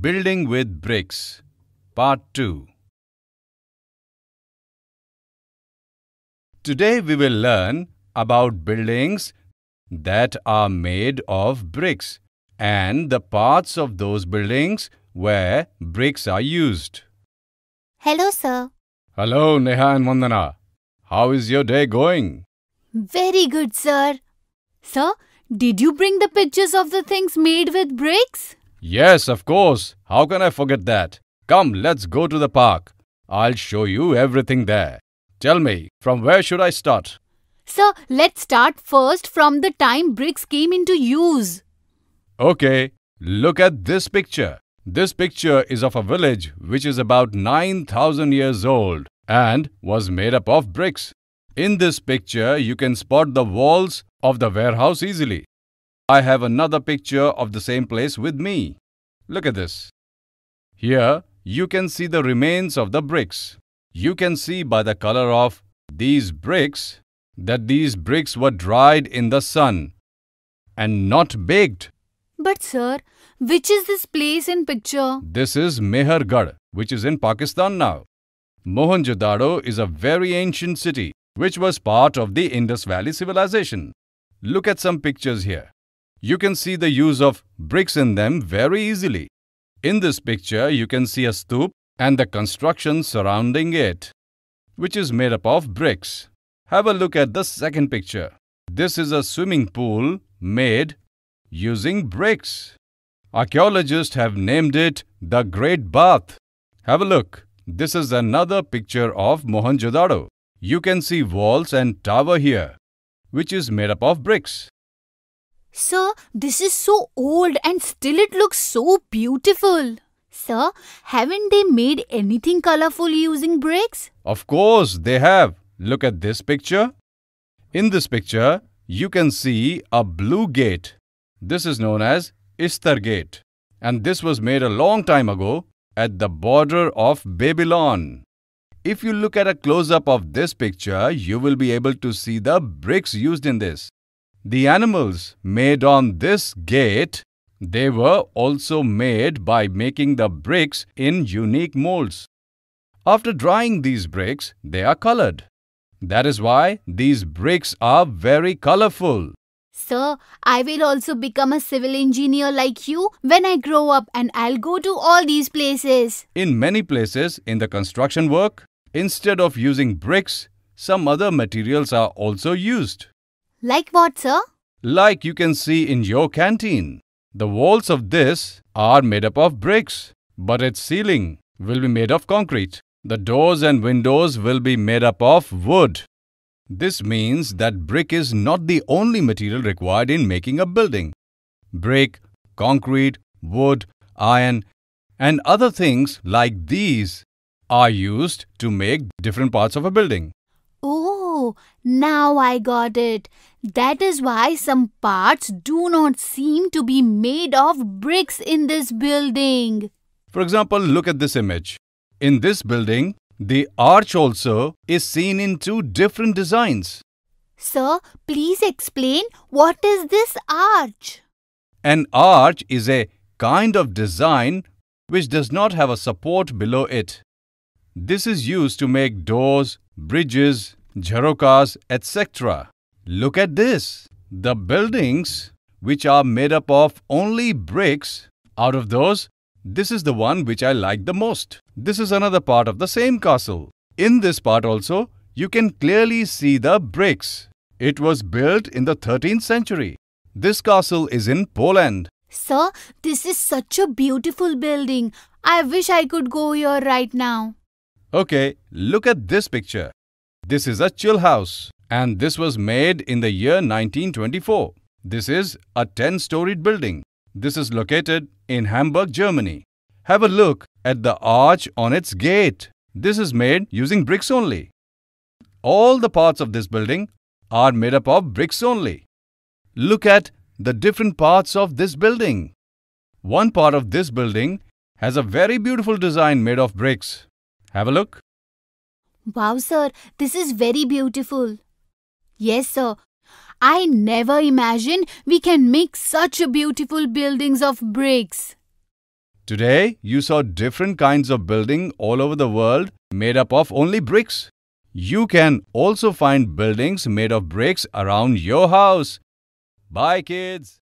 Building with Bricks Part 2 Today we will learn about buildings that are made of bricks and the parts of those buildings where bricks are used. Hello, sir. Hello, Neha and Vandana. How is your day going? Very good, sir. Sir, did you bring the pictures of the things made with bricks? Yes, of course. How can I forget that? Come, let's go to the park. I'll show you everything there. Tell me, from where should I start? Sir, let's start first from the time bricks came into use. Okay, look at this picture. This picture is of a village which is about 9000 years old and was made up of bricks. In this picture, you can spot the walls of the warehouse easily. I have another picture of the same place with me. Look at this. Here, you can see the remains of the bricks. You can see by the color of these bricks that these bricks were dried in the sun and not baked. But sir, which is this place in picture? This is Mehargarh, which is in Pakistan now. Mohenjo-daro is a very ancient city which was part of the Indus Valley civilization. Look at some pictures here you can see the use of bricks in them very easily. In this picture, you can see a stoop and the construction surrounding it, which is made up of bricks. Have a look at the second picture. This is a swimming pool made using bricks. Archaeologists have named it the Great Bath. Have a look. This is another picture of Mohenjo-daro. You can see walls and tower here, which is made up of bricks. Sir, this is so old and still it looks so beautiful. Sir, haven't they made anything colorful using bricks? Of course, they have. Look at this picture. In this picture, you can see a blue gate. This is known as Istar Gate. And this was made a long time ago at the border of Babylon. If you look at a close-up of this picture, you will be able to see the bricks used in this. The animals made on this gate, they were also made by making the bricks in unique molds. After drying these bricks, they are colored. That is why these bricks are very colorful. Sir, I will also become a civil engineer like you when I grow up and I'll go to all these places. In many places in the construction work, instead of using bricks, some other materials are also used. Like what, sir? Like you can see in your canteen. The walls of this are made up of bricks, but its ceiling will be made of concrete. The doors and windows will be made up of wood. This means that brick is not the only material required in making a building. Brick, concrete, wood, iron, and other things like these are used to make different parts of a building. Oh, Oh, now I got it. That is why some parts do not seem to be made of bricks in this building. For example, look at this image. In this building, the arch also is seen in two different designs. Sir, please explain what is this arch? An arch is a kind of design which does not have a support below it. This is used to make doors, bridges jharokas, etc. Look at this. The buildings, which are made up of only bricks, out of those, this is the one which I like the most. This is another part of the same castle. In this part also, you can clearly see the bricks. It was built in the 13th century. This castle is in Poland. Sir, this is such a beautiful building. I wish I could go here right now. Okay, look at this picture. This is a chill house and this was made in the year 1924. This is a 10-storied building. This is located in Hamburg, Germany. Have a look at the arch on its gate. This is made using bricks only. All the parts of this building are made up of bricks only. Look at the different parts of this building. One part of this building has a very beautiful design made of bricks. Have a look. Wow, sir, this is very beautiful. Yes, sir. I never imagined we can make such a beautiful buildings of bricks. Today, you saw different kinds of building all over the world made up of only bricks. You can also find buildings made of bricks around your house. Bye, kids.